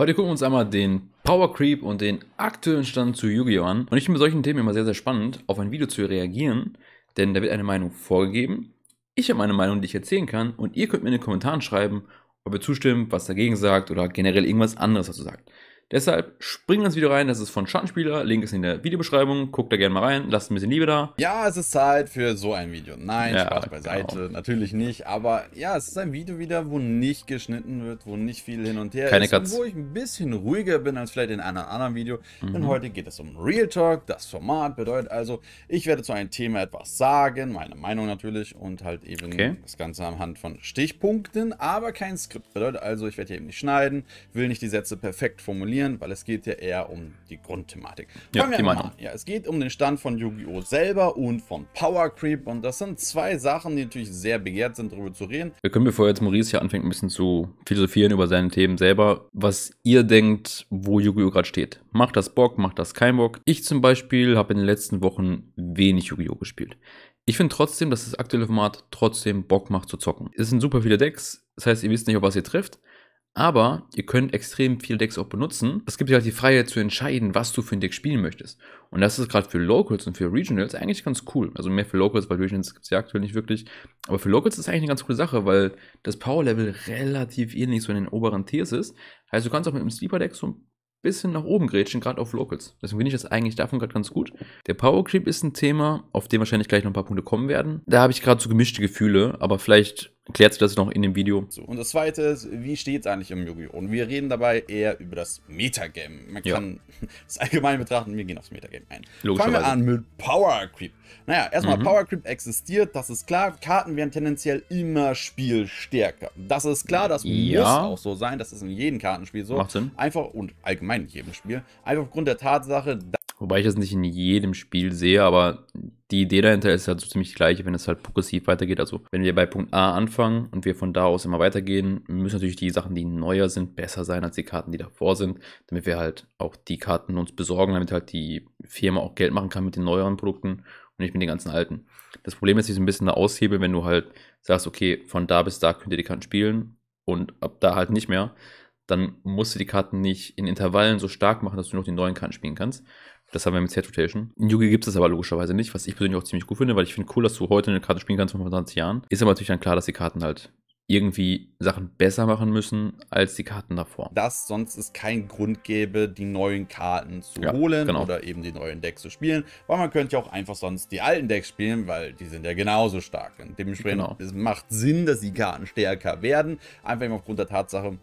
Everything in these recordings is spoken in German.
Heute gucken wir uns einmal den Power Creep und den aktuellen Stand zu Yu-Gi-Oh! an. Und ich finde bei solchen Themen immer sehr, sehr spannend, auf ein Video zu reagieren, denn da wird eine Meinung vorgegeben. Ich habe meine Meinung, die ich erzählen kann und ihr könnt mir in den Kommentaren schreiben, ob ihr zustimmt, was dagegen sagt oder generell irgendwas anderes dazu sagt. Deshalb springen wir ins Video rein. Das ist von Schattenspieler. Link ist in der Videobeschreibung. Guckt da gerne mal rein. Lasst ein bisschen Liebe da. Ja, es ist Zeit für so ein Video. Nein, ja, Spaß genau. beiseite. Genau. Natürlich nicht. Aber ja, es ist ein Video wieder, wo nicht geschnitten wird, wo nicht viel hin und her Keine ist. Cuts. wo ich ein bisschen ruhiger bin als vielleicht in einem anderen Video. Mhm. Denn heute geht es um Real Talk. Das Format bedeutet also, ich werde zu einem Thema etwas sagen. Meine Meinung natürlich. Und halt eben okay. das Ganze anhand von Stichpunkten. Aber kein Skript. Bedeutet also, ich werde hier eben nicht schneiden. Will nicht die Sätze perfekt formulieren definieren, weil es geht ja eher um die Grundthematik. Fangen ja, die Meinung. Ja, es geht um den Stand von Yu-Gi-Oh! selber und von Power Creep und das sind zwei Sachen, die natürlich sehr begehrt sind, darüber zu reden. Wir können, bevor jetzt Maurice hier anfängt, ein bisschen zu philosophieren über seine Themen selber, was ihr denkt, wo Yu-Gi-Oh! gerade steht. Macht das Bock, macht das kein Bock? Ich zum Beispiel habe in den letzten Wochen wenig Yu-Gi-Oh! gespielt. Ich finde trotzdem, dass das aktuelle Format trotzdem Bock macht zu zocken. Es sind super viele Decks, das heißt, ihr wisst nicht, ob was ihr trifft. Aber ihr könnt extrem viele Decks auch benutzen. Es gibt ja halt die Freiheit zu entscheiden, was du für ein Deck spielen möchtest. Und das ist gerade für Locals und für Regionals eigentlich ganz cool. Also mehr für Locals, weil Regionals gibt es ja aktuell nicht wirklich. Aber für Locals ist es eigentlich eine ganz coole Sache, weil das Power-Level relativ ähnlich so in den oberen Tiers ist. Heißt, du kannst auch mit einem Sleeper-Deck so ein bisschen nach oben grätschen, gerade auf Locals. Deswegen finde ich das eigentlich davon gerade ganz gut. Der Power Creep ist ein Thema, auf dem wahrscheinlich gleich noch ein paar Punkte kommen werden. Da habe ich gerade so gemischte Gefühle, aber vielleicht Erklärst du das noch in dem Video? So, und das zweite ist, wie steht es eigentlich im Yu-Gi-Oh? Und wir reden dabei eher über das Metagame. Man ja. kann es allgemein betrachten, wir gehen aufs Metagame ein. Fangen wir an mit Power Creep. Naja, erstmal, mhm. Power Creep existiert, das ist klar. Karten werden tendenziell immer spielstärker. Das ist klar, das ja. muss auch so sein. Das ist in jedem Kartenspiel so. Macht Sinn. Einfach und allgemein in jedem Spiel. Einfach aufgrund der Tatsache, dass. Wobei ich das nicht in jedem Spiel sehe, aber die Idee dahinter ist halt so ziemlich gleich, wenn es halt progressiv weitergeht. Also wenn wir bei Punkt A anfangen und wir von da aus immer weitergehen, müssen natürlich die Sachen, die neuer sind, besser sein als die Karten, die davor sind, damit wir halt auch die Karten uns besorgen, damit halt die Firma auch Geld machen kann mit den neueren Produkten und nicht mit den ganzen alten. Das Problem ist, ich so ein bisschen eine Aushebel, wenn du halt sagst, okay, von da bis da könnt ihr die Karten spielen und ab da halt nicht mehr dann musst du die Karten nicht in Intervallen so stark machen, dass du noch die neuen Karten spielen kannst. Das haben wir mit Set Rotation. In Yugi gibt es das aber logischerweise nicht, was ich persönlich auch ziemlich gut finde, weil ich finde cool, dass du heute eine Karte spielen kannst von 20 Jahren. Ist aber natürlich dann klar, dass die Karten halt irgendwie Sachen besser machen müssen als die Karten davor. Dass sonst es keinen Grund gäbe, die neuen Karten zu ja, holen genau. oder eben die neuen Decks zu spielen, weil man könnte ja auch einfach sonst die alten Decks spielen, weil die sind ja genauso stark. Und dementsprechend genau. es macht Sinn, dass die Karten stärker werden, einfach aufgrund der Tatsache,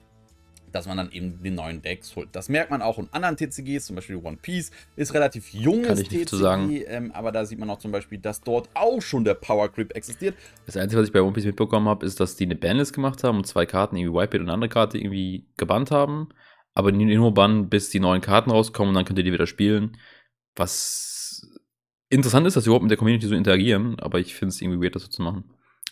dass man dann eben den neuen Decks holt. Das merkt man auch in anderen TCGs, zum Beispiel One Piece, ist relativ junges TCG, ähm, aber da sieht man auch zum Beispiel, dass dort auch schon der Power Grip existiert. Das Einzige, was ich bei One Piece mitbekommen habe, ist, dass die eine Bandlist gemacht haben und zwei Karten, irgendwie Whitebeard und eine andere Karte, irgendwie gebannt haben, aber nur bannen, bis die neuen Karten rauskommen und dann könnt ihr die wieder spielen. Was interessant ist, dass sie überhaupt mit der Community so interagieren, aber ich finde es irgendwie weird, das so zu machen.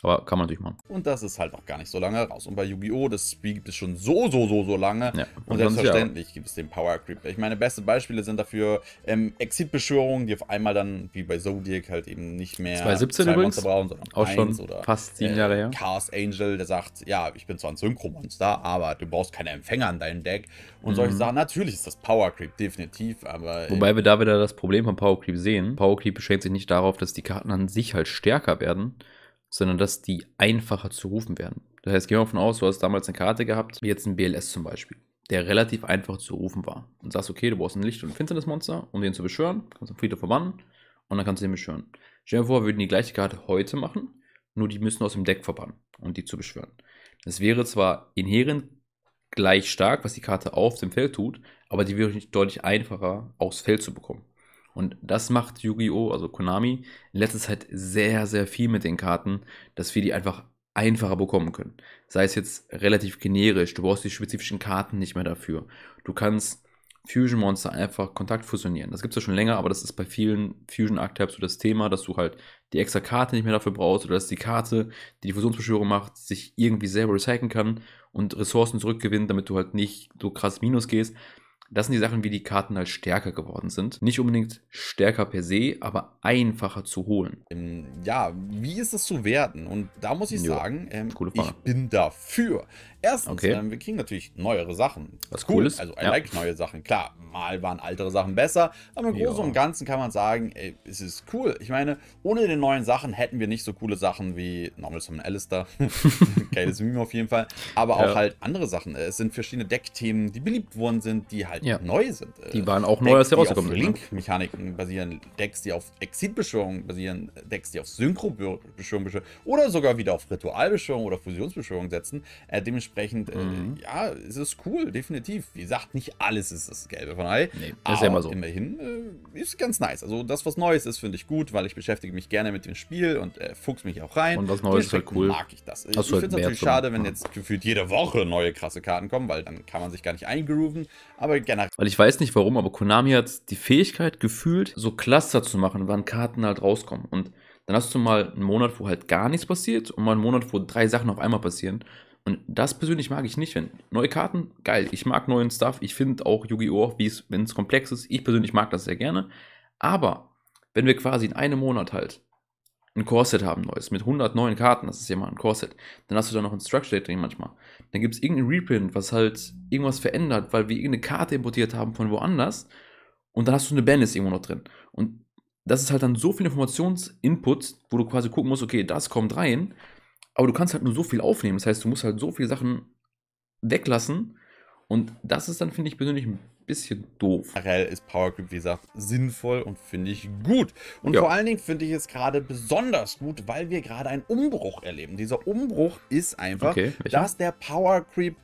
Aber kann man natürlich machen. Und das ist halt noch gar nicht so lange raus. Und bei Yu-Gi-Oh! das Spiel gibt es schon so, so, so, so lange. Ja, und, selbstverständlich gibt es den Power Creep. Ich meine, beste Beispiele sind dafür ähm, Exit-Beschwörungen, die auf einmal dann, wie bei Zodiac, halt eben nicht mehr 2017 zwei übrigens. Monster brauchen, sondern auch schon oder fast sieben äh, Jahre her. Äh, Chaos Angel, der sagt, ja, ich bin zwar ein Synchro-Monster, aber du brauchst keine Empfänger in deinem Deck. Und mhm. solche Sachen, natürlich ist das Power Creep, definitiv, aber... Äh, Wobei wir da wieder das Problem von Power Creep sehen. Power Creep beschränkt sich nicht darauf, dass die Karten an sich halt stärker werden, sondern dass die einfacher zu rufen werden. Das heißt, gehen wir davon aus, du hast damals eine Karte gehabt, wie jetzt ein BLS zum Beispiel, der relativ einfach zu rufen war. Und sagst, okay, du brauchst ein Licht- und ein Finsternismonster, um den zu beschwören, kannst am Friedhof verbannen und dann kannst du den beschwören. Stell dir vor, wir würden die gleiche Karte heute machen, nur die müssen aus dem Deck verbannen um die zu beschwören. Das wäre zwar inhärent gleich stark, was die Karte auf dem Feld tut, aber die wäre deutlich einfacher aufs Feld zu bekommen. Und das macht Yu-Gi-Oh!, also Konami, in letzter Zeit sehr, sehr viel mit den Karten, dass wir die einfach einfacher bekommen können. Sei es jetzt relativ generisch, du brauchst die spezifischen Karten nicht mehr dafür. Du kannst Fusion Monster einfach Kontakt fusionieren. Das gibt es ja schon länger, aber das ist bei vielen Fusion Archetypes so das Thema, dass du halt die extra Karte nicht mehr dafür brauchst oder dass die Karte, die die Fusionsbeschwörung macht, sich irgendwie selber recyceln kann und Ressourcen zurückgewinnt, damit du halt nicht so krass Minus gehst. Das sind die Sachen, wie die Karten halt stärker geworden sind. Nicht unbedingt stärker per se, aber einfacher zu holen. Ähm, ja, wie ist es zu werten? Und da muss ich jo. sagen, ähm, ich bin dafür. Erstens, okay. ähm, wir kriegen natürlich neuere Sachen. Was cool. cool ist. Also, ich ja. like neue Sachen. Klar, mal waren ältere Sachen besser, aber im Großen und Ganzen kann man sagen, ey, es ist cool. Ich meine, ohne den neuen Sachen hätten wir nicht so coole Sachen wie Normal Summon Alistair. Geiles Meme auf jeden Fall. Aber auch ja. halt andere Sachen. Es sind verschiedene Deckthemen, die beliebt worden sind, die halt halt ja. neu sind. Äh, die waren auch neu, als der rausgekommen ne? sind. Link-Mechaniken basieren, Decks, die auf Exit-Beschwörung basieren, Decks, die auf Synchro-Beschwörung oder sogar wieder auf Ritualbeschwörung oder Fusionsbeschwörung setzen. Äh, dementsprechend, äh, mhm. äh, ja, es ist cool, definitiv. Wie gesagt, nicht alles ist das Gelbe von Ei. Nee, aber ist ja immer so. Immerhin äh, ist ganz nice. Also das, was Neues ist, finde ich gut, weil ich beschäftige mich gerne mit dem Spiel und äh, fuchs mich auch rein. Und was Neues ist halt cool. mag ich das. Äh, Hast ich finde es halt natürlich schade, wenn ja. Hm. jetzt gefühlt jede Woche neue krasse Karten kommen, weil dann kann man sich gar nicht eingrooven. Aber generell. Weil ich weiß nicht warum, aber Konami hat die Fähigkeit gefühlt, so Cluster zu machen, wann Karten halt rauskommen. Und dann hast du mal einen Monat, wo halt gar nichts passiert und mal einen Monat, wo drei Sachen auf einmal passieren. Und das persönlich mag ich nicht, wenn neue Karten, geil, ich mag neuen Stuff, ich finde auch Yu-Gi-Oh!, wenn es komplex ist, ich persönlich mag das sehr gerne. Aber wenn wir quasi in einem Monat halt ein Core-Set haben, neues, mit 100 neuen Karten, das ist ja mal ein Core-Set. Dann hast du da noch ein Structure drin manchmal. Dann gibt es irgendein Reprint, was halt irgendwas verändert, weil wir irgendeine Karte importiert haben von woanders. Und dann hast du eine Bandis irgendwo noch drin. Und das ist halt dann so viel Informationsinput, wo du quasi gucken musst, okay, das kommt rein, aber du kannst halt nur so viel aufnehmen. Das heißt, du musst halt so viele Sachen weglassen. Und das ist dann, finde ich persönlich, ein bisschen doof. Generell ist Power Creep, wie gesagt, sinnvoll und finde ich gut. Und ja. vor allen Dingen finde ich es gerade besonders gut, weil wir gerade einen Umbruch erleben. Dieser Umbruch ist einfach, okay, dass der Power Creep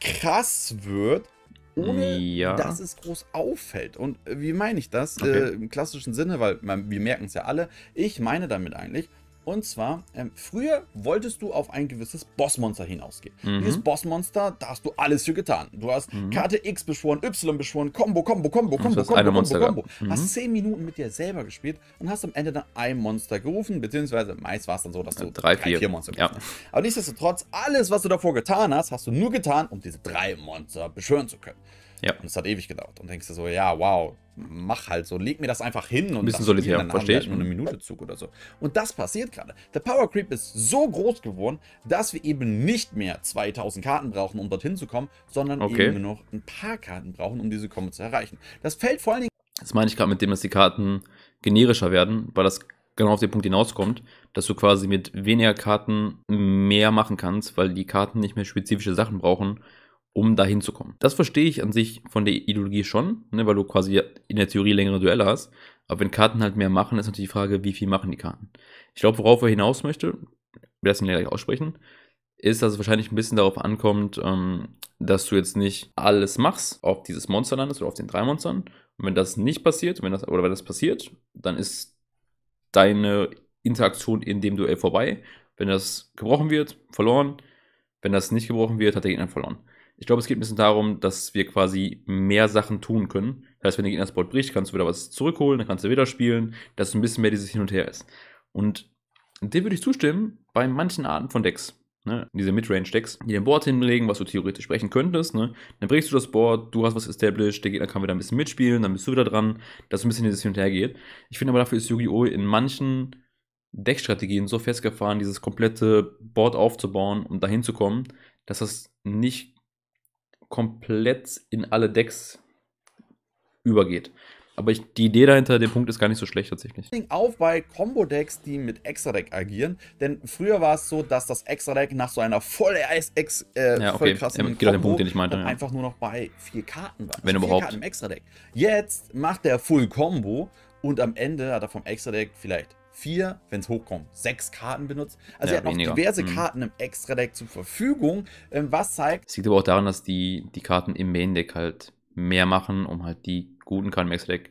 krass wird ohne ja. dass es groß auffällt. Und wie meine ich das okay. äh, im klassischen Sinne, weil man, wir merken es ja alle, ich meine damit eigentlich, und zwar, ähm, früher wolltest du auf ein gewisses Bossmonster hinausgehen. Mhm. Dieses Bossmonster, da hast du alles für getan. Du hast mhm. Karte X beschworen, Y beschworen, Combo, Combo, Combo, Combo, Combo, Combo, Combo, Combo. Mhm. Hast zehn Minuten mit dir selber gespielt und hast am Ende dann ein Monster gerufen, beziehungsweise meist war es dann so, dass du drei, drei vier. vier. Monster gerufen ja. hast. Aber nichtsdestotrotz, alles, was du davor getan hast, hast du nur getan, um diese drei Monster beschwören zu können. Ja. Und es hat ewig gedauert. Und denkst du so, ja, wow, mach halt so, leg mir das einfach hin und ein bisschen solitär, dann verstehe halt ich. Halt nur eine Minute Zug oder so. Und das passiert gerade. Der Power Creep ist so groß geworden, dass wir eben nicht mehr 2000 Karten brauchen, um dorthin zu kommen, sondern okay. eben nur noch ein paar Karten brauchen, um diese Kombo zu erreichen. Das fällt vor allen Dingen. Das meine ich gerade mit dem, dass die Karten generischer werden, weil das genau auf den Punkt hinauskommt, dass du quasi mit weniger Karten mehr machen kannst, weil die Karten nicht mehr spezifische Sachen brauchen, um dahin zu kommen. Das verstehe ich an sich von der Ideologie schon, ne, weil du quasi in der Theorie längere Duelle hast. Aber wenn Karten halt mehr machen, ist natürlich die Frage, wie viel machen die Karten. Ich glaube, worauf er hinaus möchte, wir lassen ihn gleich aussprechen, ist, dass es wahrscheinlich ein bisschen darauf ankommt, ähm, dass du jetzt nicht alles machst auf dieses Monster landest oder auf den drei Monstern. Und wenn das nicht passiert, wenn das, oder wenn das passiert, dann ist deine Interaktion in dem Duell vorbei. Wenn das gebrochen wird, verloren. Wenn das nicht gebrochen wird, hat der Gegner verloren. Ich glaube, es geht ein bisschen darum, dass wir quasi mehr Sachen tun können. Das heißt, wenn der Gegner das Board bricht, kannst du wieder was zurückholen, dann kannst du wieder spielen, dass es ein bisschen mehr dieses Hin und Her ist. Und dem würde ich zustimmen bei manchen Arten von Decks. Ne? Diese Midrange-Decks, die dein Board hinlegen, was du theoretisch sprechen könntest. Ne? Dann brichst du das Board, du hast was established, der Gegner kann wieder ein bisschen mitspielen, dann bist du wieder dran, dass so ein bisschen dieses Hin und Her geht. Ich finde aber dafür ist Yu-Gi-Oh! in manchen Deckstrategien so festgefahren, dieses komplette Board aufzubauen, um dahin zu kommen, dass das nicht komplett in alle Decks übergeht. Aber ich, die Idee dahinter, der Punkt ist gar nicht so schlecht tatsächlich. Auf bei Combo-Decks, die mit Extra-Deck agieren. Denn früher war es so, dass das Extra-Deck nach so einer voll, ex, äh, ja, okay. voll krassen ähm, Kombo genau, Punkt, den ich meinte, ja. einfach nur noch bei vier Karten war. Wenn also überhaupt. Karten im Extra-Deck. Jetzt macht der Full-Combo und am Ende hat er vom Extra-Deck vielleicht vier, wenn es hochkommt, sechs Karten benutzt. Also ja, er hat weniger. noch diverse mhm. Karten im Extra-Deck zur Verfügung, ähm, was zeigt. Das liegt aber auch daran, dass die, die Karten im Main-Deck halt mehr machen, um halt die guten Karten im Extra-Deck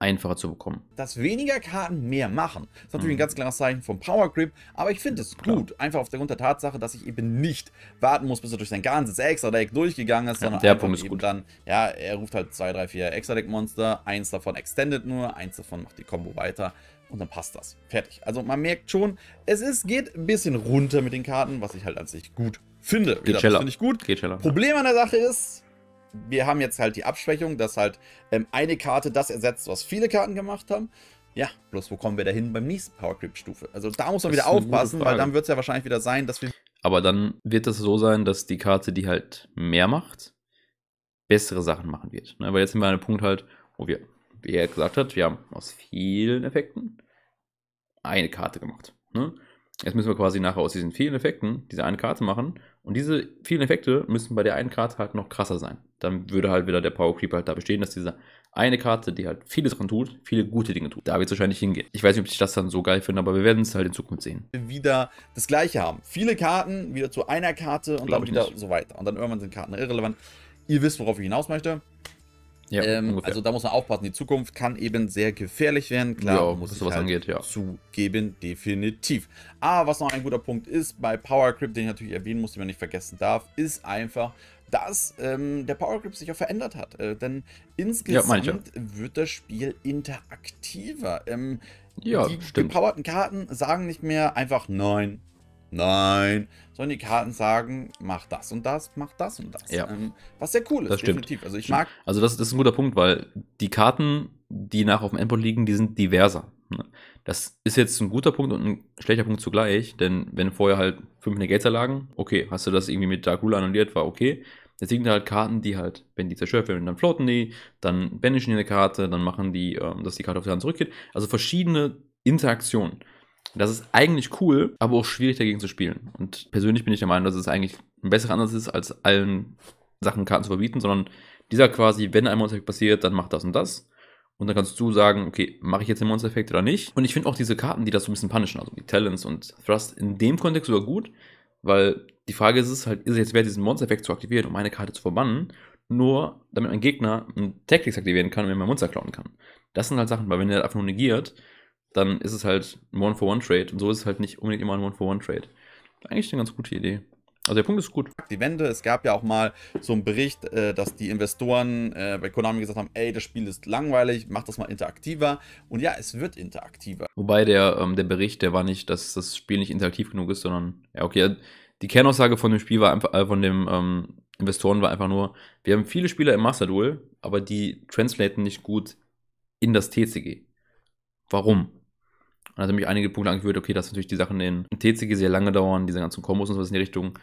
einfacher zu bekommen. Dass weniger Karten mehr machen. Das ist natürlich mhm. ein ganz klares Zeichen vom Power Grip, aber ich finde es gut. Klar. Einfach aufgrund der Tatsache, dass ich eben nicht warten muss, bis er durch sein ganzes Extra-Deck durchgegangen ist, ja, sondern der Punkt ist gut. dann, ja, er ruft halt zwei, drei, vier Extra-Deck-Monster, eins davon extendet nur, eins davon macht die Combo weiter und dann passt das. Fertig. Also man merkt schon, es ist, geht ein bisschen runter mit den Karten, was ich halt an sich gut finde. Geht schneller. finde ich gut. Geht schneller, Problem an der Sache ist, wir haben jetzt halt die Abschwächung, dass halt ähm, eine Karte das ersetzt, was viele Karten gemacht haben. Ja, bloß wo kommen wir dahin beim nächsten Power Creep Stufe? Also da muss man wieder aufpassen, weil dann wird es ja wahrscheinlich wieder sein, dass wir. Aber dann wird es so sein, dass die Karte, die halt mehr macht, bessere Sachen machen wird. Ne? Weil jetzt sind wir an einem Punkt halt, wo wir, wie er gesagt hat, wir haben aus vielen Effekten eine Karte gemacht. Ne? Jetzt müssen wir quasi nachher aus diesen vielen Effekten diese eine Karte machen. Und diese vielen Effekte müssen bei der einen Karte halt noch krasser sein. Dann würde halt wieder der Power Creep halt da bestehen, dass diese eine Karte, die halt vieles dran tut, viele gute Dinge tut. Da wird es wahrscheinlich hingehen. Ich weiß nicht, ob ich das dann so geil finde, aber wir werden es halt in Zukunft sehen. Wieder das Gleiche haben. Viele Karten, wieder zu einer Karte und Glaub dann wieder nicht. so weiter. Und dann irgendwann sind Karten irrelevant. Ihr wisst, worauf ich hinaus möchte. Ja, ähm, also da muss man aufpassen. Die Zukunft kann eben sehr gefährlich werden. Klar, ja, muss ich halt angeht, ja. zugeben, definitiv. Aber was noch ein guter Punkt ist, bei Power Grip, den ich natürlich erwähnen muss, den man nicht vergessen darf, ist einfach, dass ähm, der Power Grip sich auch verändert hat. Äh, denn insgesamt ja, wird das Spiel interaktiver. Ähm, ja, die stimmt. gepowerten Karten sagen nicht mehr einfach nein, Nein. Sondern die Karten sagen, mach das und das, mach das und das. Ja. Ähm, was sehr cool ist, das stimmt. definitiv. Also ich mag. Also das, das, ist ein guter Punkt, weil die Karten, die nach auf dem Endboard liegen, die sind diverser. Ne? Das ist jetzt ein guter Punkt und ein schlechter Punkt zugleich, denn wenn vorher halt fünf Negator lagen, okay, hast du das irgendwie mit Dark Ruler annulliert, war okay. Jetzt liegen da halt Karten, die halt, wenn die zerstört werden, dann floaten die, dann banishen die eine Karte, dann machen die, ähm, dass die Karte auf die Hand zurückgeht. Also verschiedene Interaktionen. Das ist eigentlich cool, aber auch schwierig dagegen zu spielen. Und persönlich bin ich der Meinung, dass es eigentlich ein besserer Ansatz ist, als allen Sachen Karten zu verbieten, sondern dieser quasi, wenn ein Monster passiert, dann macht das und das. Und dann kannst du sagen, okay, mache ich jetzt den Monster Effekt oder nicht? Und ich finde auch diese Karten, die das so ein bisschen punishen, also die Talents und Thrust, in dem Kontext sogar gut, weil die Frage ist, ist halt, ist es jetzt wert, diesen Monster Effekt zu aktivieren, um eine Karte zu verbannen, nur damit mein Gegner einen Tactics aktivieren kann und mir mein Monster klauen kann. Das sind halt Sachen, weil wenn er einfach nur negiert, dann ist es halt ein One-for-One-Trade. Und so ist es halt nicht unbedingt immer ein One-for-One-Trade. Eigentlich eine ganz gute Idee. Also der Punkt ist gut. Die Wende, es gab ja auch mal so einen Bericht, äh, dass die Investoren äh, bei Konami gesagt haben, ey, das Spiel ist langweilig, mach das mal interaktiver. Und ja, es wird interaktiver. Wobei der, ähm, der Bericht, der war nicht, dass das Spiel nicht interaktiv genug ist, sondern, ja, okay, die Kernaussage von dem Spiel war einfach, äh, von dem ähm, Investoren war einfach nur, wir haben viele Spieler im Master Duel, aber die translaten nicht gut in das TCG. Warum? Und dann hat mich einige Punkte angeführt, okay, dass natürlich die Sachen in TCG sehr lange dauern, diese ganzen Kombos und sowas in die Richtung.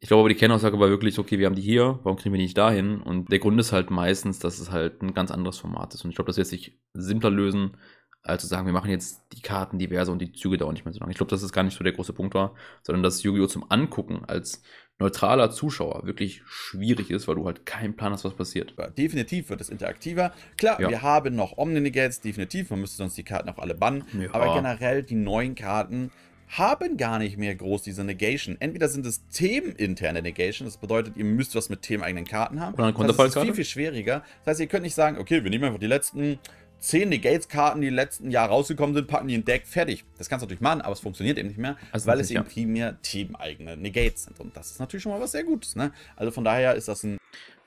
Ich glaube aber, die Kernaussage war wirklich, okay, wir haben die hier, warum kriegen wir die nicht dahin? Und der Grund ist halt meistens, dass es halt ein ganz anderes Format ist. Und ich glaube, das wird sich simpler lösen, als zu sagen, wir machen jetzt die Karten diverse und die Züge dauern nicht mehr so lange. Ich glaube, dass das gar nicht so der große Punkt war, sondern dass Yu-Gi-Oh! zum Angucken als neutraler Zuschauer wirklich schwierig ist, weil du halt keinen Plan hast, was passiert. Definitiv wird es interaktiver. Klar, ja. wir haben noch Omni-Negates, definitiv. Man müsste sonst die Karten auch alle bannen. Ja. Aber generell die neuen Karten haben gar nicht mehr groß diese Negation. Entweder sind es themeninterne Negation, das bedeutet, ihr müsst was mit themeneigenen Karten haben. Oder eine das ist viel, viel schwieriger. Das heißt, ihr könnt nicht sagen, okay, wir nehmen einfach die letzten 10 Negates-Karten, die letzten Jahr rausgekommen sind, packen die in Deck, fertig. Das kannst du natürlich machen, aber es funktioniert eben nicht mehr, also weil es eben ja. primär teameigene Negates sind. Und das ist natürlich schon mal was sehr Gutes. Ne? Also von daher ist das ein.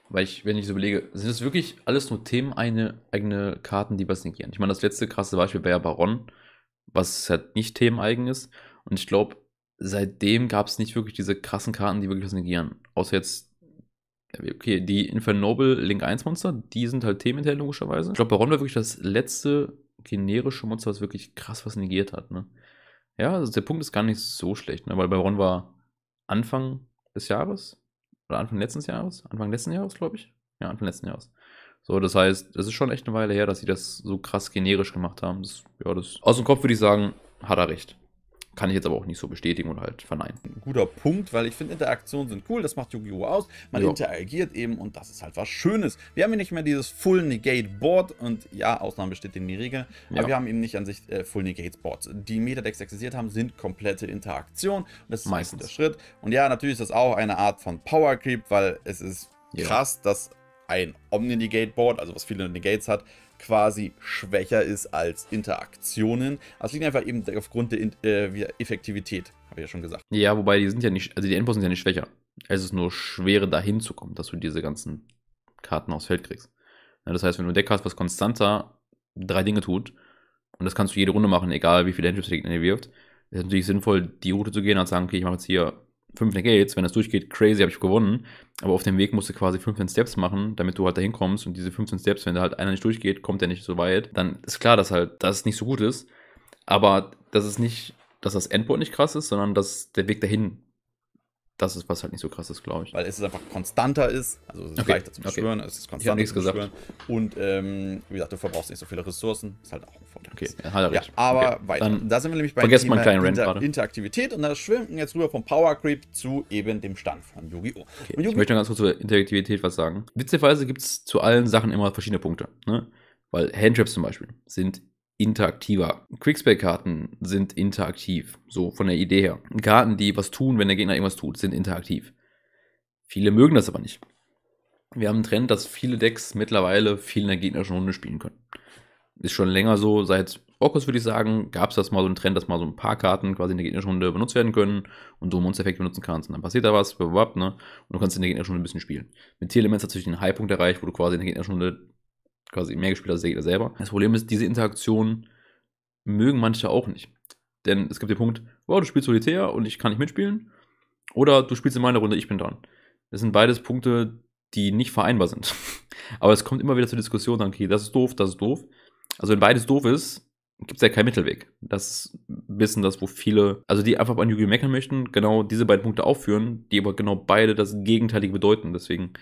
Weil ich, wenn ich so überlege, sind das wirklich alles nur themeneigene Karten, die was negieren? Ich meine, das letzte krasse Beispiel wäre ja Baron, was halt nicht themeneigen ist. Und ich glaube, seitdem gab es nicht wirklich diese krassen Karten, die wirklich was negieren. Außer jetzt Okay, die Infernoble Link 1 Monster, die sind halt themenhinterher logischerweise. Ich glaube, Baron war wirklich das letzte generische Monster, was wirklich krass was negiert hat, ne? Ja, also der Punkt ist gar nicht so schlecht, ne? Weil Baron war Anfang des Jahres oder Anfang letzten Jahres, Anfang letzten Jahres, glaube ich. Ja, Anfang letzten Jahres. So, das heißt, es ist schon echt eine Weile her, dass sie das so krass generisch gemacht haben. Das, ja, das aus dem Kopf würde ich sagen, hat er recht. Kann ich jetzt aber auch nicht so bestätigen oder halt verneinen. Ein guter Punkt, weil ich finde, Interaktionen sind cool, das macht Yu-Gi-Oh! aus. Man ja. interagiert eben und das ist halt was Schönes. Wir haben hier nicht mehr dieses Full Negate Board und ja, Ausnahme besteht in die Regel, ja. aber wir haben eben nicht an sich äh, Full Negate Boards. Die Metadecks existiert haben, sind komplette Interaktionen und das ist Meistens. ein Schritt. Und ja, natürlich ist das auch eine Art von Power Creep, weil es ist ja. krass, dass ein Omni-Negate-Board, also was viele Negates hat, quasi schwächer ist als Interaktionen. Das also liegt einfach eben aufgrund der äh, Effektivität, habe ich ja schon gesagt. Ja, wobei die sind ja nicht, also die Endboss sind ja nicht schwächer. Es ist nur schwerer dahin zu kommen, dass du diese ganzen Karten aufs Feld kriegst. Ja, das heißt, wenn du ein Deck hast, was konstanter drei Dinge tut, und das kannst du jede Runde machen, egal wie viele Handshifts der Gegner wirft, ist es natürlich sinnvoll, die Route zu gehen und zu sagen, okay, ich mache jetzt hier 5 Negates, wenn das durchgeht, crazy, habe ich gewonnen. Aber auf dem Weg musst du quasi 15 Steps machen, damit du halt dahin kommst. Und diese 15 Steps, wenn da halt einer nicht durchgeht, kommt der nicht so weit. Dann ist klar, dass halt das nicht so gut ist. Aber das ist nicht, dass das Endboard nicht krass ist, sondern dass der Weg dahin das ist, was halt nicht so krass ist, glaube ich. Weil es einfach konstanter ist, also es ist okay. leichter zu beschwören, okay. es ist konstanter zu beschwören. Und ähm, wie gesagt, du verbrauchst nicht so viele Ressourcen, ist halt auch ein Vorteil. Okay, ja, hat er ja, aber okay. weiter. Dann da sind wir nämlich bei Thema kleinen Inter Rand Interaktivität und da schwimmen wir jetzt rüber vom Power Creep zu eben dem Stand von Yu-Gi-Oh! Okay. Yu -Oh. Ich möchte ganz kurz zur Interaktivität was sagen. Witzigerweise gibt es zu allen Sachen immer verschiedene Punkte, ne? Weil Handtraps zum Beispiel sind interaktiver. Quickspell-Karten sind interaktiv, so von der Idee her. Karten, die was tun, wenn der Gegner irgendwas tut, sind interaktiv. Viele mögen das aber nicht. Wir haben einen Trend, dass viele Decks mittlerweile viel in der gegnerischen Runde spielen können. Ist schon länger so, seit Orkus würde ich sagen, gab es das mal so einen Trend, dass mal so ein paar Karten quasi in der gegnerischen Runde benutzt werden können und du Monstereffekte benutzen kannst. Und dann passiert da was, ne? Und du kannst in der gegnerischen Runde ein bisschen spielen. Mit Tierlements hat natürlich den Highpunkt erreicht, wo du quasi in der gegnerischen Runde quasi mehr gespielt als der selber. Das Problem ist, diese Interaktion mögen manche auch nicht. Denn es gibt den Punkt, wow, du spielst solitär und ich kann nicht mitspielen. Oder du spielst in meiner Runde, ich bin dran. Das sind beides Punkte, die nicht vereinbar sind. Aber es kommt immer wieder zur Diskussion, dann, okay, das ist doof, das ist doof. Also wenn beides doof ist, gibt es ja keinen Mittelweg. Das wissen das, wo viele, also die einfach an yu meckern möchten, genau diese beiden Punkte aufführen, die aber genau beide das Gegenteilige bedeuten. Deswegen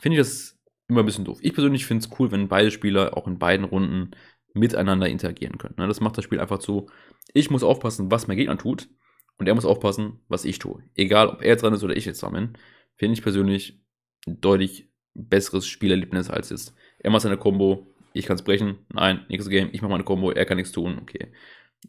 finde ich das immer ein bisschen doof. Ich persönlich finde es cool, wenn beide Spieler auch in beiden Runden miteinander interagieren können. Ne? Das macht das Spiel einfach so, ich muss aufpassen, was mein Gegner tut und er muss aufpassen, was ich tue. Egal, ob er jetzt dran ist oder ich jetzt dran bin, finde ich persönlich ein deutlich besseres Spielerlebnis als jetzt. Er macht seine Combo, ich kann es brechen, nein, nächstes Game, ich mache meine Combo, er kann nichts tun, okay.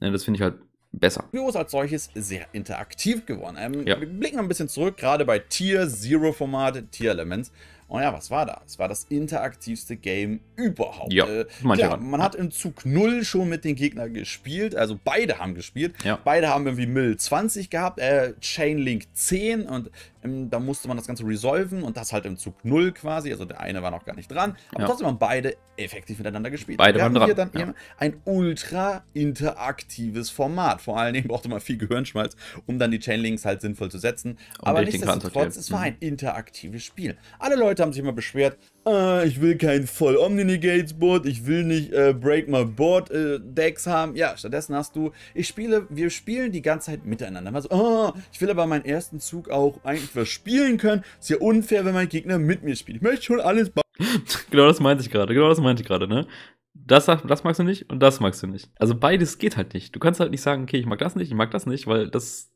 Ne, das finde ich halt besser. Virus als solches sehr interaktiv geworden. Ähm, ja. Wir blicken ein bisschen zurück, gerade bei Tier Zero Format, Tier Elements. Und oh ja, was war da? Es war das interaktivste Game überhaupt. Ja, äh, klar, man hat im Zug 0 schon mit den Gegnern gespielt, also beide haben gespielt. Ja. Beide haben irgendwie Mill 20 gehabt, äh, Chainlink 10 und da musste man das Ganze resolven und das halt im Zug 0 quasi. Also der eine war noch gar nicht dran. Aber ja. trotzdem haben beide effektiv miteinander gespielt. Beide waren dran. Hier dann ja. eben ein ultra interaktives Format. Vor allen Dingen brauchte man viel Gehirnschmalz, um dann die Chainlinks halt sinnvoll zu setzen. Um aber nichtsdestotrotz, es war ein mhm. interaktives Spiel. Alle Leute haben sich immer beschwert, äh, ich will kein voll Omnigates Board, ich will nicht äh, Break My Board äh, Decks haben. Ja, stattdessen hast du, ich spiele, wir spielen die ganze Zeit miteinander. Also, oh, ich will aber meinen ersten Zug auch eigentlich was spielen können. Ist ja unfair, wenn mein Gegner mit mir spielt. Ich möchte schon alles bauen. genau das meinte ich gerade, genau das meinte ich gerade, ne? Das, das magst du nicht und das magst du nicht. Also beides geht halt nicht. Du kannst halt nicht sagen, okay, ich mag das nicht, ich mag das nicht, weil das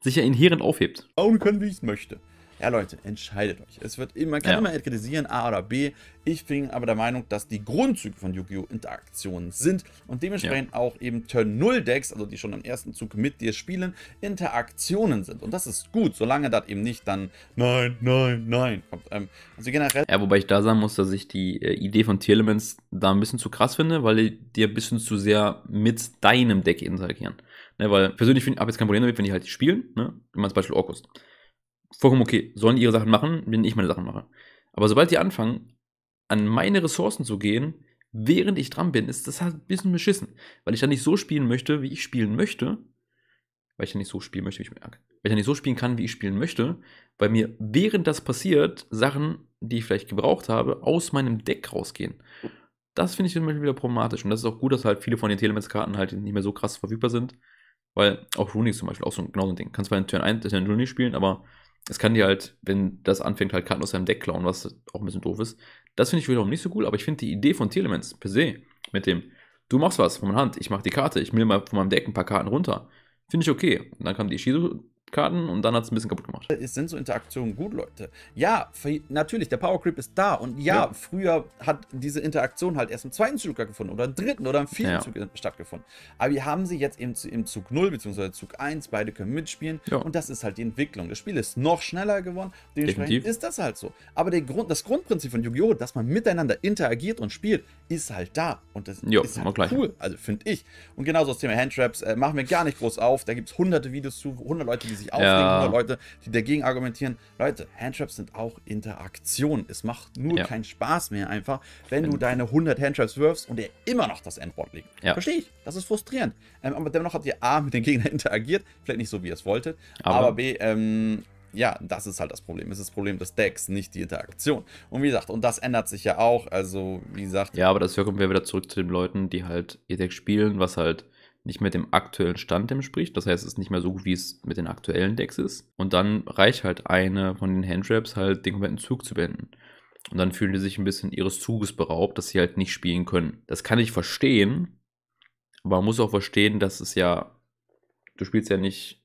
sich ja inhärent aufhebt. Bauen können, wie ich es möchte. Ja, Leute, entscheidet euch. Es wird immer, kann ja. immer kritisieren, A oder B. Ich bin aber der Meinung, dass die Grundzüge von Yu-Gi-Oh! Interaktionen sind und dementsprechend ja. auch eben Turn-0-Decks, also die schon im ersten Zug mit dir spielen, Interaktionen sind. Und das ist gut, solange das eben nicht dann nein, nein, nein kommt. Ähm, also generell. Ja, wobei ich da sagen muss, dass ich die äh, Idee von Tier Elements da ein bisschen zu krass finde, weil die dir ein bisschen zu sehr mit deinem Deck interagieren. Ne, weil persönlich finde ich jetzt kein Problem damit, wenn die halt spielen, ne? wenn man zum Beispiel Orkus vollkommen okay, sollen ihre Sachen machen, wenn ich meine Sachen mache. Aber sobald die anfangen, an meine Ressourcen zu gehen, während ich dran bin, ist das halt ein bisschen beschissen. Weil ich dann nicht so spielen möchte, wie ich spielen möchte. Weil ich dann nicht so spielen möchte, wie ich merke. Weil ich dann nicht so spielen kann, wie ich spielen möchte, weil mir während das passiert, Sachen, die ich vielleicht gebraucht habe, aus meinem Deck rausgehen. Das finde ich zum Beispiel wieder problematisch. Und das ist auch gut, dass halt viele von den Telemetz-Karten halt nicht mehr so krass verfügbar sind. Weil auch Runix zum Beispiel auch so, genau so ein Ding. Kannst zwar in Turn 1 Turn Runic spielen, aber es kann dir halt, wenn das anfängt, halt Karten aus deinem Deck klauen, was auch ein bisschen doof ist. Das finde ich wiederum nicht so cool, aber ich finde die Idee von T-Elements per se mit dem, du machst was von meiner Hand, ich mache die Karte, ich mir mal von meinem Deck ein paar Karten runter, finde ich okay. Und dann kam die Ishizu Karten und dann hat es ein bisschen kaputt gemacht. Es sind so Interaktionen gut, Leute. Ja, natürlich, der Power Creep ist da und ja, ja, früher hat diese Interaktion halt erst im zweiten Zug gefunden oder im dritten oder im vierten ja. Zug stattgefunden. Aber wir haben sie jetzt eben im Zug 0 bzw. Zug 1, beide können mitspielen ja. und das ist halt die Entwicklung. Das Spiel ist noch schneller geworden, dementsprechend Definitiv. ist das halt so. Aber der Grund, das Grundprinzip von Yu-Gi-Oh!, dass man miteinander interagiert und spielt, ist halt da und das jo, ist halt cool, also finde ich. Und genauso das Thema Handtraps äh, machen wir gar nicht groß auf, da gibt es hunderte Videos zu, hundert Leute, die sich sich aufregen ja. oder Leute, die dagegen argumentieren. Leute, Handtraps sind auch Interaktion. Es macht nur ja. keinen Spaß mehr einfach, wenn du deine 100 Handtraps wirfst und er immer noch das Endwort liegt. Ja. Verstehe ich. Das ist frustrierend. Ähm, aber dennoch habt ihr A, mit den Gegnern interagiert. Vielleicht nicht so, wie ihr es wolltet. Aber, aber B, ähm, ja, das ist halt das Problem. Es ist das Problem des Decks, nicht die Interaktion. Und wie gesagt, und das ändert sich ja auch. Also, wie gesagt. Ja, aber das kommen wir wieder zurück zu den Leuten, die halt ihr Deck spielen, was halt nicht mehr dem aktuellen Stand entspricht. Das heißt, es ist nicht mehr so gut, wie es mit den aktuellen Decks ist. Und dann reicht halt eine von den Handraps halt den kompletten Zug zu beenden. Und dann fühlen die sich ein bisschen ihres Zuges beraubt, dass sie halt nicht spielen können. Das kann ich verstehen, aber man muss auch verstehen, dass es ja, du spielst ja nicht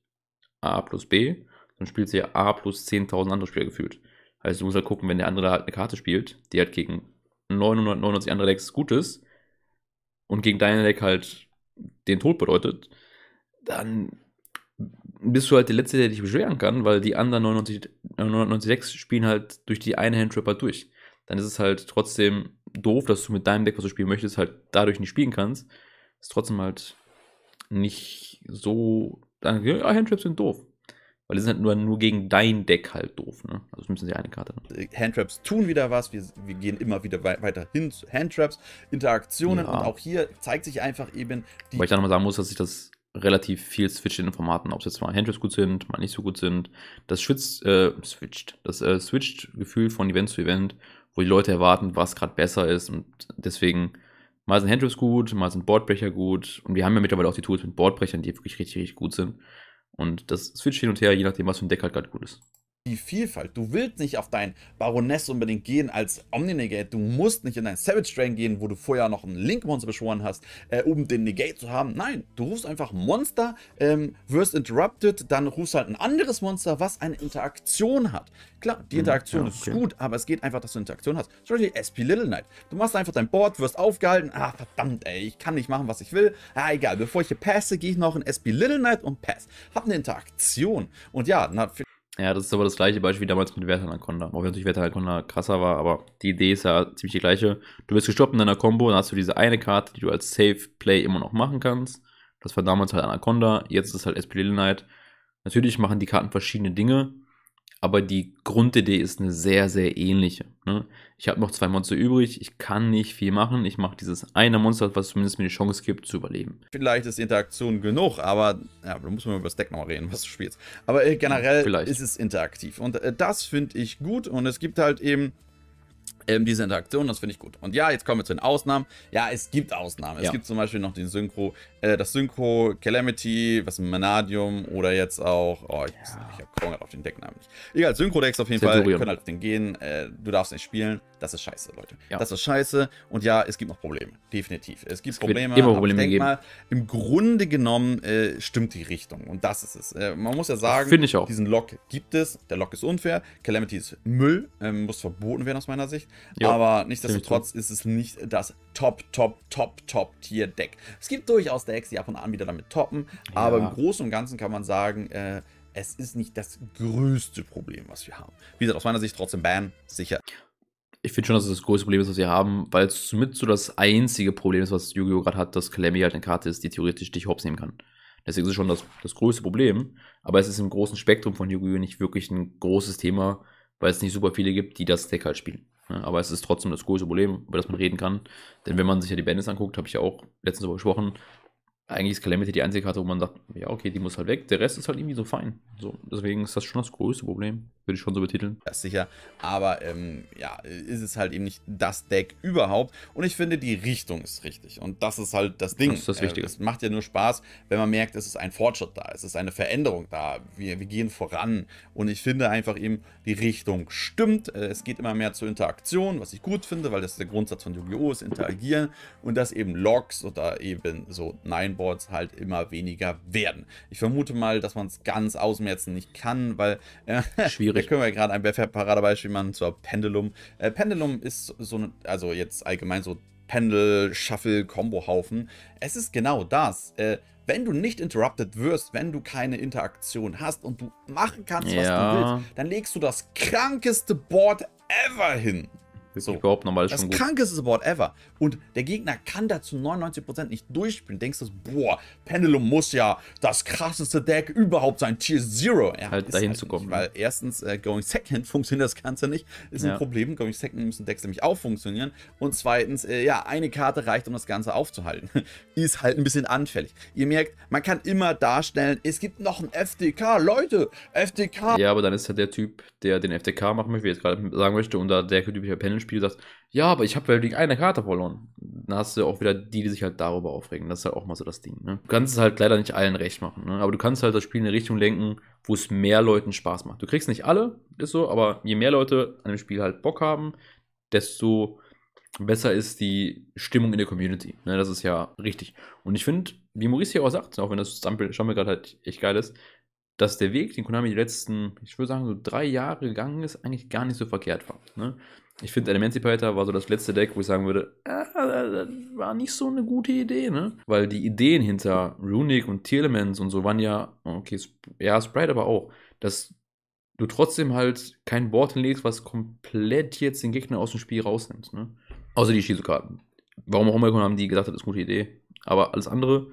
A plus B, sondern spielst ja A plus 10.000 andere Spieler gefühlt. Also du musst halt gucken, wenn der andere halt eine Karte spielt, die halt gegen 999 andere Decks gut ist und gegen deine Deck halt den Tod bedeutet, dann bist du halt der Letzte, der dich beschweren kann, weil die anderen 99, 996 spielen halt durch die eine Hand Trapper durch. Dann ist es halt trotzdem doof, dass du mit deinem Deck, was du spielen möchtest, halt dadurch nicht spielen kannst. Ist trotzdem halt nicht so. Dann, ja, Handtraps sind doof. Weil die sind halt nur, nur gegen dein Deck halt doof, ne? Also müssen sie eine Karte. Äh, Handtraps tun wieder was, wir, wir gehen immer wieder wei weiter hin zu Handtraps, Interaktionen ja. und auch hier zeigt sich einfach eben die. Weil ich da nochmal sagen muss, dass sich das relativ viel switcht in den Formaten, ob es jetzt mal Handtraps gut sind, mal nicht so gut sind. Das schwitzt, äh, switcht. Das äh, switcht Gefühl von Event zu Event, wo die Leute erwarten, was gerade besser ist und deswegen. Mal sind Handtraps gut, mal sind Boardbrecher gut. Und wir haben ja mittlerweile auch die Tools mit Boardbrechern, die wirklich richtig, richtig gut sind. Und das switcht hin und her, je nachdem, was für ein Deck halt gerade gut ist die Vielfalt. Du willst nicht auf dein Baroness unbedingt gehen als Omni-Negate. Du musst nicht in dein Savage Drain gehen, wo du vorher noch einen Link-Monster beschworen hast, äh, um den Negate zu haben. Nein, du rufst einfach Monster, ähm, wirst interrupted, dann rufst halt ein anderes Monster, was eine Interaktion hat. Klar, die mhm. Interaktion ja, okay. ist gut, aber es geht einfach, dass du Interaktion hast. Zum Beispiel SP Little Knight. Du machst einfach dein Board, wirst aufgehalten. Ah, verdammt, ey, ich kann nicht machen, was ich will. Ah, egal, bevor ich hier passe, gehe ich noch in SP Little Knight und pass. Hab eine Interaktion. Und ja, na, für ja, das ist aber das gleiche Beispiel wie damals mit Werther Anaconda. Auch wenn natürlich Wert Anaconda krasser war, aber die Idee ist ja ziemlich die gleiche. Du wirst gestoppt in deiner Combo, dann hast du diese eine Karte, die du als Safe Play immer noch machen kannst. Das war damals halt Anaconda, jetzt ist es halt SPD Knight. Natürlich machen die Karten verschiedene Dinge, aber die Grundidee ist eine sehr, sehr ähnliche. Ne? Ich habe noch zwei Monster übrig, ich kann nicht viel machen, ich mache dieses eine Monster, was zumindest mir die Chance gibt, zu überleben. Vielleicht ist Interaktion genug, aber ja, da muss man über das Deck noch reden, was du spielst. Aber äh, generell Vielleicht. ist es interaktiv und äh, das finde ich gut und es gibt halt eben ähm, diese Interaktion, das finde ich gut. Und ja, jetzt kommen wir zu den Ausnahmen. Ja, es gibt Ausnahmen. Ja. Es gibt zum Beispiel noch den Synchro, äh, das Synchro Calamity, was Manadium oder jetzt auch, oh, ich, ja. ich habe Hunger auf den Decknamen nicht. Egal, Synchro-Decks auf jeden Centurion. Fall, ihr könnt halt auf den gehen, äh, du darfst nicht spielen. Das ist scheiße, Leute. Ja. Das ist scheiße und ja, es gibt noch Probleme, definitiv. Es gibt es Probleme, immer Probleme ich denke mal, im Grunde genommen äh, stimmt die Richtung und das ist es. Äh, man muss ja sagen, ich auch. diesen Lock gibt es, der Lock ist unfair, Calamity ist Müll, ähm, muss verboten werden aus meiner Sicht. Jo, Aber nichtsdestotrotz ist es nicht das Top, Top, Top, Top Tier Deck. Es gibt durchaus Decks, die ab und an wieder damit toppen. Ja. Aber im Großen und Ganzen kann man sagen, äh, es ist nicht das größte Problem, was wir haben. Wie gesagt, aus meiner Sicht trotzdem Ban, sicher. Ich finde schon, dass es das größte Problem ist, was wir haben, weil es zumindest so das einzige Problem ist, was Yu-Gi-Oh! gerade hat, dass Calamity halt eine Karte ist, die theoretisch dich hops nehmen kann. Deswegen ist es schon das, das größte Problem, aber es ist im großen Spektrum von Yu-Gi-Oh! nicht wirklich ein großes Thema, weil es nicht super viele gibt, die das Deck halt spielen. Ne? Aber es ist trotzdem das größte Problem, über das man reden kann. Denn wenn man sich ja die Bands anguckt, habe ich ja auch letztens darüber gesprochen, eigentlich ist Calamity die einzige Karte, wo man sagt, ja, okay, die muss halt weg. Der Rest ist halt irgendwie so fein. So, deswegen ist das schon das größte Problem, würde ich schon so betiteln. Das sicher. Aber ähm, ja, ist es halt eben nicht das Deck überhaupt. Und ich finde, die Richtung ist richtig. Und das ist halt das Ding. Das ist das äh, Wichtige. Äh, es macht ja nur Spaß, wenn man merkt, es ist ein Fortschritt da, es ist eine Veränderung da. Wir, wir gehen voran. Und ich finde einfach eben, die Richtung stimmt. Äh, es geht immer mehr zur Interaktion, was ich gut finde, weil das ist der Grundsatz von Yu-Gi-Oh! ist, interagieren. Und das eben Logs oder eben so Nein Boards halt immer weniger werden. Ich vermute mal, dass man es ganz ausmerzen nicht kann, weil äh, schwierig. da können wir gerade ein Paradebeispiel machen zur Pendulum. Äh, Pendulum ist so, ne, also jetzt allgemein so Pendel, Shuffle, Combo-Haufen. Es ist genau das. Äh, wenn du nicht interrupted wirst, wenn du keine Interaktion hast und du machen kannst, was ja. du willst, dann legst du das krankeste Board ever hin. Wirklich so. überhaupt nochmal das schon gut. krankeste Board ever. Und der Gegner kann da zu 99% nicht durchspielen. Denkst du, boah, Pendulum muss ja das krasseste Deck überhaupt sein. Tier Zero. Ja, halt dahin halt zu kommen. Nicht, weil ne? erstens, äh, Going Second funktioniert das Ganze nicht. Ist ja. ein Problem. Going Second müssen Decks nämlich auch funktionieren. Und zweitens, äh, ja, eine Karte reicht, um das Ganze aufzuhalten. ist halt ein bisschen anfällig. Ihr merkt, man kann immer darstellen, es gibt noch ein FDK. Leute, FDK. Ja, aber dann ist halt der Typ, der den FDK machen möchte, wie ich jetzt gerade sagen möchte, und da der Typ, Pendulum Spiel sagst, ja, aber ich habe ja halt wegen einer Karte verloren. Dann hast du auch wieder die, die sich halt darüber aufregen. Das ist halt auch mal so das Ding. Ne? Du kannst es halt leider nicht allen recht machen. Ne? Aber du kannst halt das Spiel in eine Richtung lenken, wo es mehr Leuten Spaß macht. Du kriegst nicht alle, ist so, aber je mehr Leute an dem Spiel halt Bock haben, desto besser ist die Stimmung in der Community. Ne? Das ist ja richtig. Und ich finde, wie Maurice hier auch sagt, auch wenn das Stammel gerade halt echt geil ist, dass der Weg, den Konami die letzten, ich würde sagen, so drei Jahre gegangen ist, eigentlich gar nicht so verkehrt war. Ne? Ich finde, Emancipator war so das letzte Deck, wo ich sagen würde, ah, äh, das äh, war nicht so eine gute Idee, ne? Weil die Ideen hinter Runic und Tielements und so waren ja, okay, Sp ja, Sprite aber auch, dass du trotzdem halt kein Board hinlegst, was komplett jetzt den Gegner aus dem Spiel rausnimmt, ne? Außer die Shizukarten. Warum auch immer haben die gesagt, das ist eine gute Idee. Aber alles andere,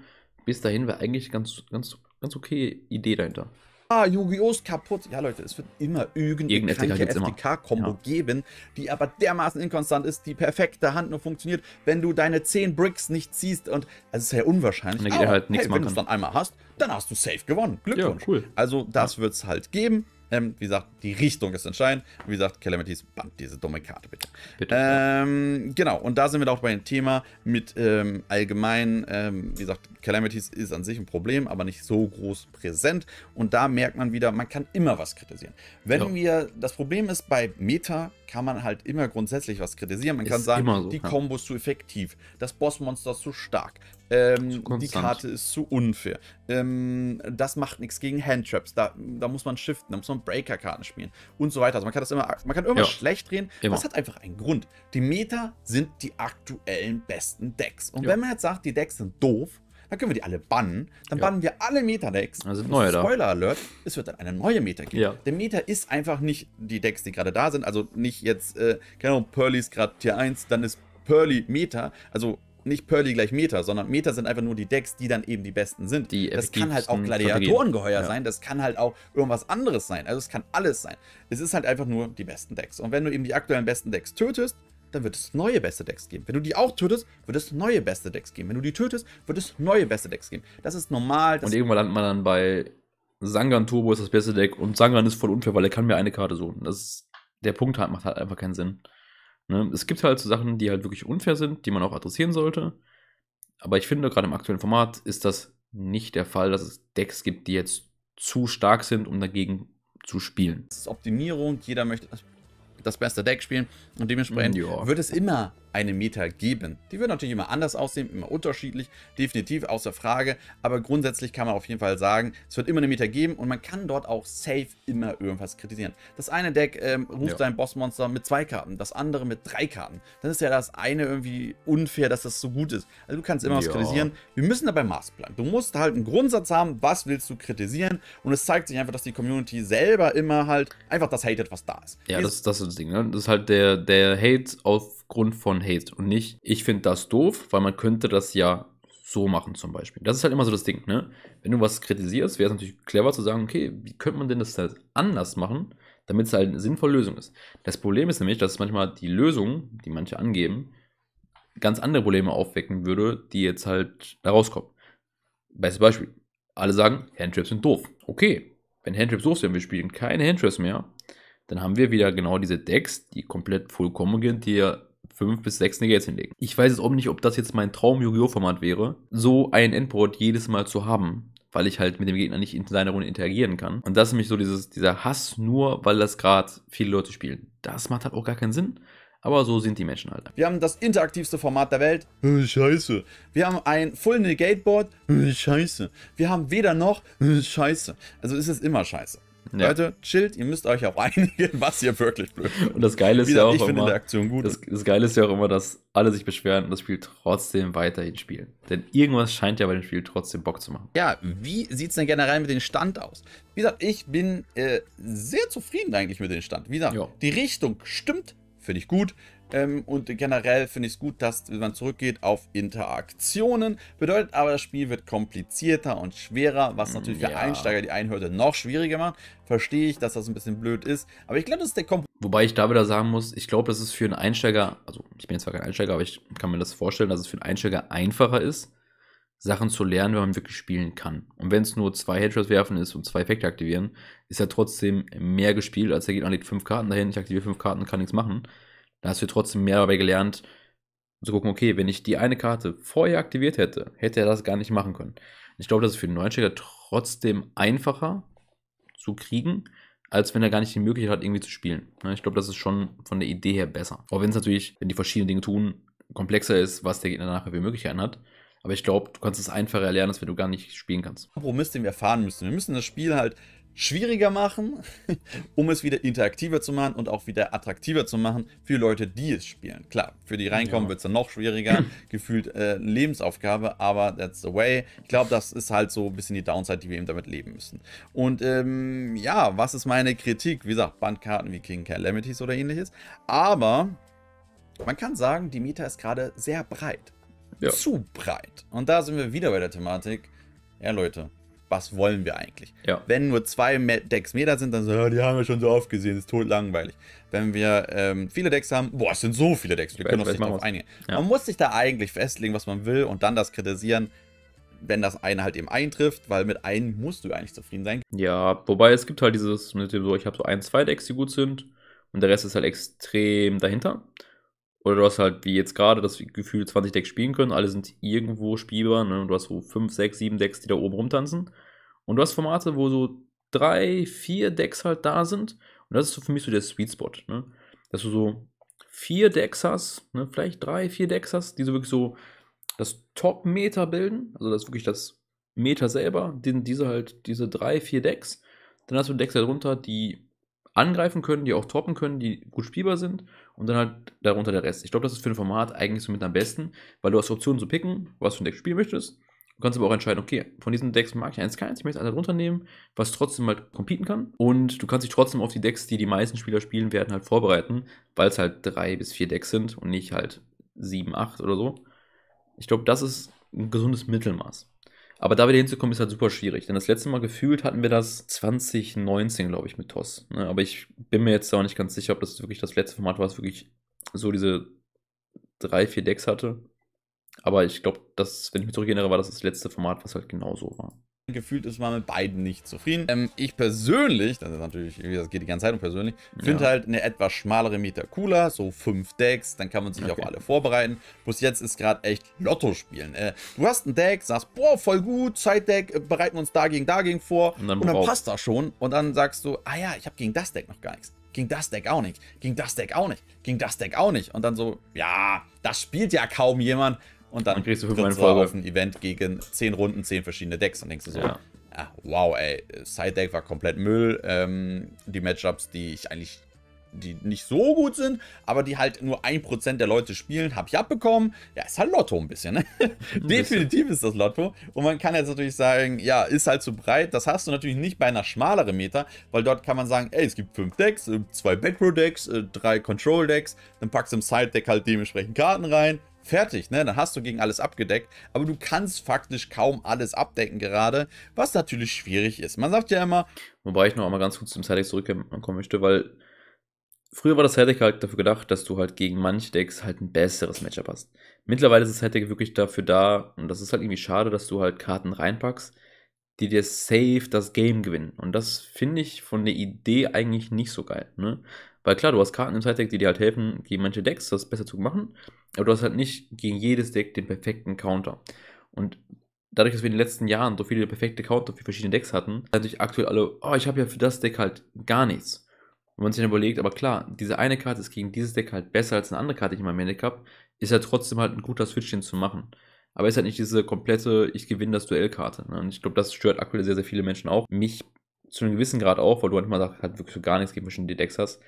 bis dahin, war eigentlich ganz, ganz, ganz okay Idee dahinter ah, Yu-Gi-Oh! ist kaputt. Ja, Leute, es wird immer irgendeine kranke halt FDK-Kombo ja. geben, die aber dermaßen inkonstant ist, die perfekte Hand nur funktioniert, wenn du deine 10 Bricks nicht ziehst und also, es ist ja unwahrscheinlich. Und dann geht aber, halt hey, wenn du es dann einmal hast, dann hast du safe gewonnen. Glückwunsch. Ja, cool. Also das ja. wird es halt geben. Ähm, wie gesagt, die Richtung ist entscheidend. Wie gesagt, Calamities, band diese dumme Karte bitte. bitte. Ähm, genau, und da sind wir auch bei dem Thema mit ähm, allgemein, ähm, wie gesagt, Calamities ist an sich ein Problem, aber nicht so groß präsent. Und da merkt man wieder, man kann immer was kritisieren. Wenn ja. wir, das Problem ist, bei Meta kann man halt immer grundsätzlich was kritisieren. Man ist kann sagen, so, die Kombos ja. zu effektiv, das Bossmonster zu stark, ähm, die Karte ist zu unfair. Ähm, das macht nichts gegen Handtraps. Da, da muss man shiften, da muss man Breaker-Karten spielen und so weiter. Also man kann das immer, man kann irgendwas ja. schlecht drehen. Immer. Das hat einfach einen Grund. Die Meta sind die aktuellen besten Decks. Und ja. wenn man jetzt sagt, die Decks sind doof, dann können wir die alle bannen. Dann ja. bannen wir alle Meta-Decks. Also neue Spoiler Alert, es wird dann eine neue Meta geben. Ja. Der Meta ist einfach nicht die Decks, die gerade da sind. Also nicht jetzt, äh, keine Ahnung, Pearly ist gerade Tier 1, dann ist Pearly Meta. Also nicht Pearly gleich Meter, sondern Meter sind einfach nur die Decks, die dann eben die besten sind. Die das kann halt auch Gladiatorengeheuer ja. sein, das kann halt auch irgendwas anderes sein. Also es kann alles sein. Es ist halt einfach nur die besten Decks. Und wenn du eben die aktuellen besten Decks tötest, dann wird es neue beste Decks geben. Wenn du die auch tötest, wird es neue beste Decks geben. Wenn du die tötest, wird es neue beste Decks geben. Das ist normal. Das und irgendwann landet man dann bei Sangan Turbo ist das beste Deck und Sangan ist voll unfair, weil er kann mir eine Karte suchen. Das ist, der Punkt hat, macht halt einfach keinen Sinn. Ne? Es gibt halt so Sachen, die halt wirklich unfair sind, die man auch adressieren sollte. Aber ich finde, gerade im aktuellen Format ist das nicht der Fall, dass es Decks gibt, die jetzt zu stark sind, um dagegen zu spielen. Es ist Optimierung, jeder möchte das beste Deck spielen und dementsprechend mm, ja. wird es immer eine Meta geben. Die wird natürlich immer anders aussehen, immer unterschiedlich, definitiv außer Frage, aber grundsätzlich kann man auf jeden Fall sagen, es wird immer eine Meta geben und man kann dort auch safe immer irgendwas kritisieren. Das eine Deck ähm, ruft ja. sein Bossmonster mit zwei Karten, das andere mit drei Karten. Dann ist ja das eine irgendwie unfair, dass das so gut ist. Also du kannst immer ja. was kritisieren. Wir müssen dabei Maß bleiben. Du musst halt einen Grundsatz haben, was willst du kritisieren und es zeigt sich einfach, dass die Community selber immer halt einfach das hatet, was da ist. Ja, das, das ist das Ding. Ne? Das ist halt der, der Hate auf aufgrund von Hate und nicht, ich finde das doof, weil man könnte das ja so machen zum Beispiel. Das ist halt immer so das Ding, ne? Wenn du was kritisierst, wäre es natürlich clever zu sagen, okay, wie könnte man denn das halt anders machen, damit es halt eine sinnvolle Lösung ist. Das Problem ist nämlich, dass manchmal die Lösung, die manche angeben, ganz andere Probleme aufwecken würde, die jetzt halt da rauskommen. Bestes Beispiel. Alle sagen, Handtraps sind doof. Okay, wenn Handtraps doof sind, wir spielen keine Handtraps mehr, dann haben wir wieder genau diese Decks, die komplett vollkommen sind, die ja fünf bis sechs Negates hinlegen. Ich weiß jetzt auch nicht, ob das jetzt mein Traum-Yu-Gi-Oh!-Format wäre, so ein Endboard jedes Mal zu haben weil ich halt mit dem Gegner nicht in seiner Runde interagieren kann. Und das ist nämlich so dieses, dieser Hass nur, weil das gerade viele Leute spielen. Das macht halt auch gar keinen Sinn. Aber so sind die Menschen halt. Wir haben das interaktivste Format der Welt. Äh, scheiße. Wir haben ein Full Negate Board. Äh, scheiße. Wir haben weder noch. Äh, scheiße. Also ist es immer scheiße. Ja. Leute, chillt, ihr müsst euch auch einigen, was ihr wirklich blöd findet. Und das Geile ist gesagt, ja auch ich immer, finde Aktion gut. Das, das, Geile ist ja auch immer, dass alle sich beschweren und das Spiel trotzdem weiterhin spielen. Denn irgendwas scheint ja bei dem Spiel trotzdem Bock zu machen. Ja, wie sieht es denn generell mit dem Stand aus? Wie gesagt, ich bin äh, sehr zufrieden eigentlich mit dem Stand. Wie gesagt, jo. die Richtung stimmt, finde ich gut. Ähm, und generell finde ich es gut, dass man zurückgeht auf Interaktionen. Bedeutet aber, das Spiel wird komplizierter und schwerer, was mm, natürlich ja. für Einsteiger die Einhörde noch schwieriger macht. Verstehe ich, dass das ein bisschen blöd ist. Aber ich glaube, das ist der Kompromiss. Wobei ich da wieder sagen muss, ich glaube, das ist für einen Einsteiger, also ich bin jetzt zwar kein Einsteiger, aber ich kann mir das vorstellen, dass es für einen Einsteiger einfacher ist, Sachen zu lernen, wenn man wirklich spielen kann. Und wenn es nur zwei Headshots werfen ist und zwei Effekte aktivieren, ist ja trotzdem mehr gespielt, als er geht Gegner legt fünf Karten dahin, ich aktiviere fünf Karten, kann nichts machen. Da hast du trotzdem mehr dabei gelernt, zu gucken, okay, wenn ich die eine Karte vorher aktiviert hätte, hätte er das gar nicht machen können. Ich glaube, das ist für den Neunsteiger trotzdem einfacher zu kriegen, als wenn er gar nicht die Möglichkeit hat, irgendwie zu spielen. Ne, ich glaube, das ist schon von der Idee her besser. Auch wenn es natürlich, wenn die verschiedenen Dinge tun, komplexer ist, was der Gegner nachher für Möglichkeiten hat. Aber ich glaube, du kannst es einfacher erlernen, als wenn du gar nicht spielen kannst. Kompromiss, den wir erfahren müssen. Wir müssen das Spiel halt schwieriger machen, um es wieder interaktiver zu machen und auch wieder attraktiver zu machen für Leute, die es spielen. Klar, für die reinkommen ja. wird es dann noch schwieriger, gefühlt äh, Lebensaufgabe, aber that's the way. Ich glaube, das ist halt so ein bisschen die Downside, die wir eben damit leben müssen. Und ähm, ja, was ist meine Kritik? Wie gesagt, Bandkarten wie King Calamities oder ähnliches. Aber man kann sagen, die Meta ist gerade sehr breit. Ja. Zu breit. Und da sind wir wieder bei der Thematik. Ja, Leute, was wollen wir eigentlich? Ja. Wenn nur zwei Decks mehr da sind, dann so, ja, die haben wir schon so oft gesehen, ist tot langweilig. Wenn wir ähm, viele Decks haben, boah, es sind so viele Decks, wir können uns nicht darauf einigen. Ja. Man muss sich da eigentlich festlegen, was man will und dann das kritisieren, wenn das eine halt eben eintrifft, weil mit einem musst du eigentlich zufrieden sein. Ja, wobei es gibt halt dieses mit dem so, ich habe so ein, zwei Decks, die gut sind und der Rest ist halt extrem dahinter. Oder du hast halt wie jetzt gerade das Gefühl 20 Decks spielen können, alle sind irgendwo spielbar. Ne? Und du hast so 5, 6, 7 Decks, die da oben rumtanzen. Und du hast Formate, wo so 3, 4 Decks halt da sind. Und das ist so für mich so der Sweet Spot. Ne? Dass du so 4 Decks hast, ne? vielleicht 3, 4 Decks hast, die so wirklich so das top meter bilden. Also das ist wirklich das Meter selber, den, diese halt, diese drei, vier Decks. Dann hast du Decks darunter, halt die angreifen können, die auch toppen können, die gut spielbar sind und dann halt darunter der Rest. Ich glaube, das ist für ein Format eigentlich so mit am besten, weil du hast Optionen zu picken, was du ein Deck spielen möchtest. Du kannst aber auch entscheiden, okay, von diesen Decks mag ich eins keins, ich möchte eins darunter nehmen, was trotzdem halt competen kann. Und du kannst dich trotzdem auf die Decks, die die meisten Spieler spielen werden, halt vorbereiten, weil es halt drei bis vier Decks sind und nicht halt sieben, acht oder so. Ich glaube, das ist ein gesundes Mittelmaß. Aber da wieder hinzukommen, ist halt super schwierig. Denn das letzte Mal gefühlt hatten wir das 2019, glaube ich, mit TOS. Ne? Aber ich bin mir jetzt auch nicht ganz sicher, ob das wirklich das letzte Format war, was wirklich so diese drei, vier Decks hatte. Aber ich glaube, dass, wenn ich mich zurückerinnere, war das das letzte Format, was halt genau so war gefühlt ist man mit beiden nicht zufrieden. Ähm, ich persönlich, das ist natürlich, das geht die ganze Zeit um persönlich, finde ja. halt eine etwas schmalere Meter cooler, so fünf Decks, dann kann man sich okay. auf alle vorbereiten. Bloß jetzt ist gerade echt Lotto spielen. Äh, du hast ein Deck, sagst, boah, voll gut, Zeitdeck, äh, bereiten uns dagegen, dagegen vor und dann, und dann passt das schon und dann sagst du, ah ja, ich habe gegen das Deck noch gar nichts ging das Deck auch nicht, ging das Deck auch nicht, ging das Deck auch nicht. Und dann so, ja, das spielt ja kaum jemand. Und dann, dann kriegst du fünfmal in Folge auf ein Event gegen 10 Runden, 10 verschiedene Decks. Und denkst du so, ja. ah, wow, ey, Side Deck war komplett Müll. Ähm, die Matchups, die ich eigentlich die nicht so gut sind, aber die halt nur 1% der Leute spielen, habe ich abbekommen. Ja, ist halt Lotto ein bisschen, ne? Ein Definitiv bisschen. ist das Lotto. Und man kann jetzt natürlich sagen, ja, ist halt zu breit. Das hast du natürlich nicht bei einer schmaleren Meta, weil dort kann man sagen, ey, es gibt fünf Decks, äh, zwei Backrow-Decks, äh, drei Control-Decks, dann packst du im Side-Deck halt dementsprechend Karten rein fertig, ne? Dann hast du gegen alles abgedeckt, aber du kannst faktisch kaum alles abdecken gerade, was natürlich schwierig ist. Man sagt ja immer. Wobei ich noch einmal ganz kurz zum Sidedeck zurückkommen möchte, weil früher war das Sidedeck halt dafür gedacht, dass du halt gegen manche Decks halt ein besseres Matchup hast. Mittlerweile ist das Sidedeck wirklich dafür da, und das ist halt irgendwie schade, dass du halt Karten reinpackst, die dir safe das Game gewinnen. Und das finde ich von der Idee eigentlich nicht so geil, ne? Weil klar, du hast Karten im Side-Deck, die dir halt helfen, gegen manche Decks das besser zu machen, aber du hast halt nicht gegen jedes Deck den perfekten Counter. Und dadurch, dass wir in den letzten Jahren so viele perfekte Counter für verschiedene Decks hatten, sind natürlich aktuell alle, oh, ich habe ja für das Deck halt gar nichts. Und man sich dann überlegt, aber klar, diese eine Karte ist gegen dieses Deck halt besser als eine andere Karte, die ich in meinem Deck habe, ist ja halt trotzdem halt ein guter Switch, den zu machen. Aber ist halt nicht diese komplette, ich gewinne das Duell-Karte. Ne? Und ich glaube, das stört aktuell sehr, sehr viele Menschen auch. Mich zu einem gewissen Grad auch, weil du manchmal sagst, halt wirklich so gar nichts gegen verschiedene Decks hast.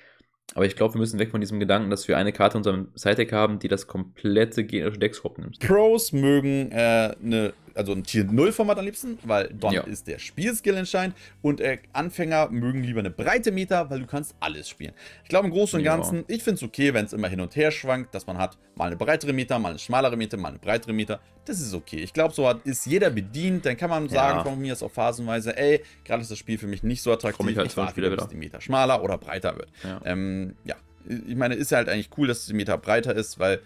Aber ich glaube, wir müssen weg von diesem Gedanken, dass wir eine Karte in unserem side Sidedeck haben, die das komplette generische Deck nimmt. Pros mögen äh, eine also ein Tier 0 Format am liebsten, weil dann ja. ist der Spielskill entscheidend und äh, Anfänger mögen lieber eine breite Meta, weil du kannst alles spielen. Ich glaube im Großen und Ganzen, ja. ich finde es okay, wenn es immer hin und her schwankt, dass man hat mal eine breitere Meta, mal eine schmalere Meta, mal eine breitere Meta. Das ist okay. Ich glaube, so hat, ist jeder bedient. Dann kann man sagen ja. von mir ist auch phasenweise, ey, gerade ist das Spiel für mich nicht so attraktiv. Komm ich halt ich warte, wieder, bis die Meta schmaler oder breiter wird. ja. Ähm, ich meine, ist ja halt eigentlich cool, dass die Meta breiter ist, weil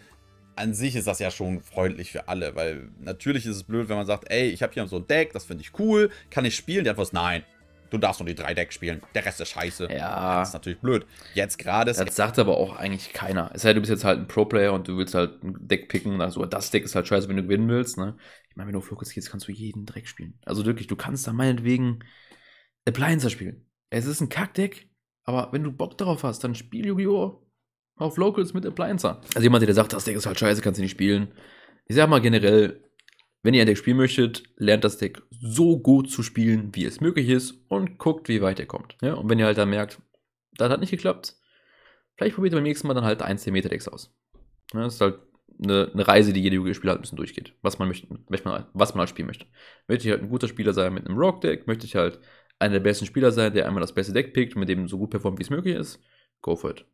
an sich ist das ja schon freundlich für alle, weil natürlich ist es blöd, wenn man sagt, ey, ich habe hier so ein Deck, das finde ich cool, kann ich spielen? Die Antwort ist nein. Du darfst nur die drei Decks spielen. Der Rest ist scheiße. Ja. Das ist natürlich blöd. Jetzt gerade Das sagt aber auch eigentlich keiner. Es sei denn, du bist jetzt halt ein Pro-Player und du willst halt ein Deck picken. Also, das Deck ist halt scheiße, wenn du gewinnen willst. Ne? Ich meine, wenn du auf Focus gehst, kannst du jeden Dreck spielen. Also wirklich, du kannst da meinetwegen Appliancer spielen. Es ist ein Kackdeck, aber wenn du Bock darauf hast, dann spiel Yu-Gi-Oh! auf Locals mit Appliancer. Also jemand, der sagt, das Deck ist halt scheiße, kannst du nicht spielen. Ich sag mal generell, wenn ihr ein Deck spielen möchtet, lernt das Deck so gut zu spielen, wie es möglich ist und guckt, wie weit ihr kommt. Ja, und wenn ihr halt dann merkt, das hat nicht geklappt, vielleicht probiert ihr beim nächsten Mal dann halt 1 meter decks aus. Ja, das ist halt eine, eine Reise, die jeder Spieler halt ein bisschen durchgeht, was man, möchte, was man, halt, was man halt spielen möchte. Möchte ich halt ein guter Spieler sein mit einem Rock-Deck, möchte ich halt einer der besten Spieler sein, der einmal das beste Deck pickt und mit dem so gut performt, wie es möglich ist, go for it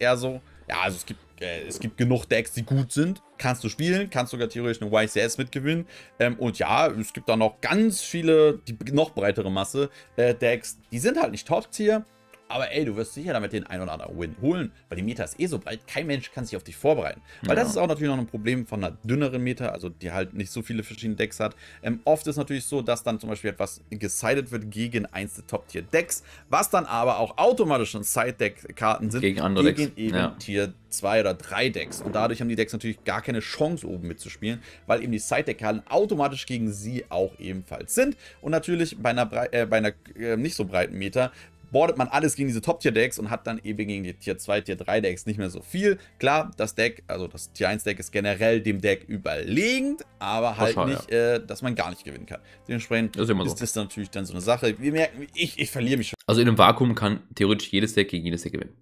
eher so, ja, also es gibt, äh, es gibt genug Decks, die gut sind. Kannst du spielen, kannst sogar theoretisch eine YCS mitgewinnen. Ähm, und ja, es gibt da noch ganz viele, die noch breitere Masse äh, Decks, die sind halt nicht Top-Tier, aber ey, du wirst sicher damit den ein oder anderen Win holen, weil die Meta ist eh so breit, kein Mensch kann sich auf dich vorbereiten. Weil ja. das ist auch natürlich noch ein Problem von einer dünneren Meta, also die halt nicht so viele verschiedene Decks hat. Ähm, oft ist natürlich so, dass dann zum Beispiel etwas gesidet wird gegen eins der Top-Tier-Decks, was dann aber auch automatisch schon Side-Deck-Karten sind. Gegen andere gegen Decks. eben ja. Tier 2 oder 3 Decks. Und dadurch haben die Decks natürlich gar keine Chance, oben mitzuspielen, weil eben die Side-Deck-Karten automatisch gegen sie auch ebenfalls sind. Und natürlich bei einer, brei äh, bei einer äh, nicht so breiten Meta boardet man alles gegen diese Top-Tier-Decks und hat dann eben gegen die Tier 2, Tier 3 Decks nicht mehr so viel. Klar, das Deck, also das Tier 1 Deck ist generell dem Deck überlegend, aber halt Wahrscheinlich, nicht, ja. äh, dass man gar nicht gewinnen kann. Dementsprechend das ist, so. ist, das natürlich dann so eine Sache. Wir merken, ich, ich verliere mich schon. Also in einem Vakuum kann theoretisch jedes Deck gegen jedes Deck gewinnen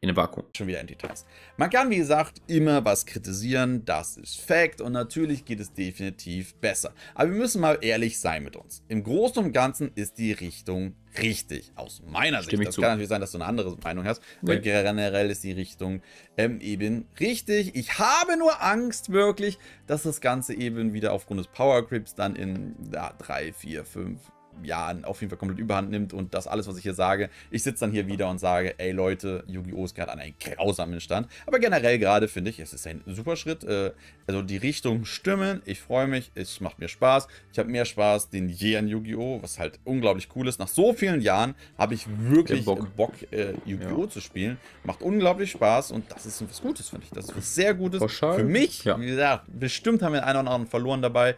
in einem Vakuum. Schon wieder in Details. Man kann, wie gesagt, immer was kritisieren, das ist Fact und natürlich geht es definitiv besser. Aber wir müssen mal ehrlich sein mit uns. Im Großen und Ganzen ist die Richtung richtig, aus meiner Stimme Sicht. Das zu. kann natürlich sein, dass du eine andere Meinung hast, nee. aber generell ist die Richtung ähm, eben richtig. Ich habe nur Angst wirklich, dass das Ganze eben wieder aufgrund des Power Grips dann in 3, 4, 5, ja, auf jeden Fall komplett überhand nimmt und das alles, was ich hier sage, ich sitze dann hier wieder und sage, ey Leute, Yu-Gi-Oh! ist gerade an einem grausamen Stand. Aber generell gerade finde ich, es ist ein super Schritt. Äh, also die Richtungen stimmen. Ich freue mich. Es macht mir Spaß. Ich habe mehr Spaß denn je an Yu-Gi-Oh! Was halt unglaublich cool ist. Nach so vielen Jahren habe ich wirklich Bock, Bock äh, Yu-Gi-Oh! Ja. zu spielen. Macht unglaublich Spaß und das ist was Gutes, finde ich. Das ist was sehr Gutes. Für mich, ja. wie gesagt, bestimmt haben wir einen oder anderen verloren dabei.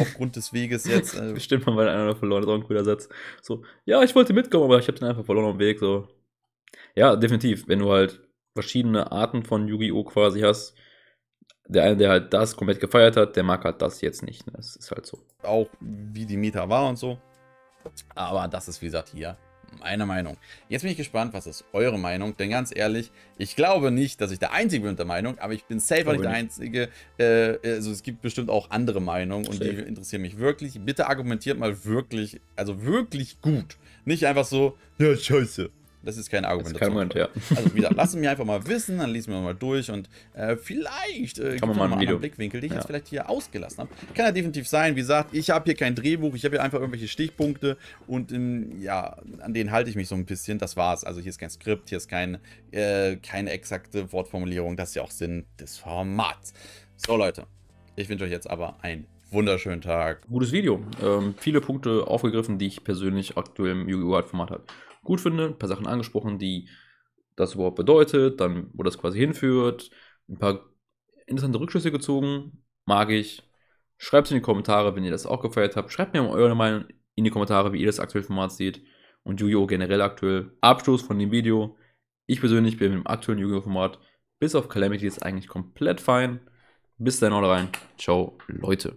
aufgrund des Weges jetzt. Äh, bestimmt haben wir einen oder anderen verloren. Das ist auch ein cooler Satz. So, ja, ich wollte mitkommen, aber ich habe den einfach verloren am Weg. So. Ja, definitiv. Wenn du halt verschiedene Arten von Yu-Gi-Oh! quasi hast, der eine, der halt das komplett gefeiert hat, der mag halt das jetzt nicht. Ne? Es ist halt so. Auch wie die Meta war und so. Aber das ist, wie gesagt, hier meine Meinung. Jetzt bin ich gespannt, was ist eure Meinung, denn ganz ehrlich, ich glaube nicht, dass ich der Einzige bin mit der Meinung, aber ich bin safe nicht der Einzige. Äh, also es gibt bestimmt auch andere Meinungen und safe. die interessieren mich wirklich. Bitte argumentiert mal wirklich, also wirklich gut. Nicht einfach so, ja, scheiße. Das ist kein Argument. Das ist kein Argument, ja. Also, wieder, gesagt, lass es einfach mal wissen, dann lesen wir mal durch und äh, vielleicht äh, kann man mal einen anderen Blickwinkel, den ich ja. jetzt vielleicht hier ausgelassen habe. Kann ja definitiv sein. Wie gesagt, ich habe hier kein Drehbuch, ich habe hier einfach irgendwelche Stichpunkte und in, ähm, ja, an denen halte ich mich so ein bisschen. Das war's. Also, hier ist kein Skript, hier ist kein, äh, keine exakte Wortformulierung. Das ist ja auch Sinn des Formats. So, Leute, ich wünsche euch jetzt aber ein wunderschönen Tag. Gutes Video. Ähm, viele Punkte aufgegriffen, die ich persönlich aktuell im Yu-Gi-Oh! format habe gut finde, ein paar Sachen angesprochen, die das überhaupt bedeutet, dann wo das quasi hinführt, ein paar interessante Rückschlüsse gezogen, mag ich. Schreibt es in die Kommentare, wenn ihr das auch gefeiert habt. Schreibt mir mal eure Meinung in die Kommentare, wie ihr das aktuelle Format seht und Yu-Gi-Oh! generell aktuell. Abschluss von dem Video. Ich persönlich bin mit dem aktuellen Yu-Gi-Oh! Format bis auf Calamity Calamities eigentlich komplett fein. Bis dann, haut rein. Ciao, Leute.